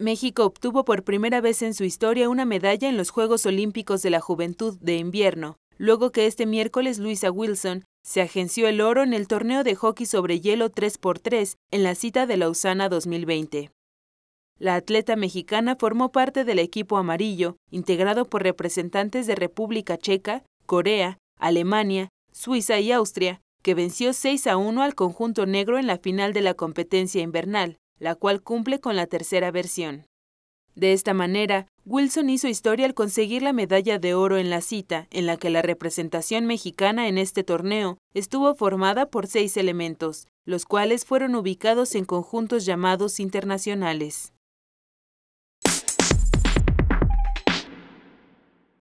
México obtuvo por primera vez en su historia una medalla en los Juegos Olímpicos de la Juventud de Invierno, luego que este miércoles Luisa Wilson se agenció el oro en el torneo de hockey sobre hielo 3x3 en la cita de Lausana 2020. La atleta mexicana formó parte del equipo amarillo, integrado por representantes de República Checa, Corea, Alemania, Suiza y Austria, que venció 6 a 1 al conjunto negro en la final de la competencia invernal, la cual cumple con la tercera versión. De esta manera, Wilson hizo historia al conseguir la medalla de oro en la cita, en la que la representación mexicana en este torneo estuvo formada por seis elementos, los cuales fueron ubicados en conjuntos llamados internacionales.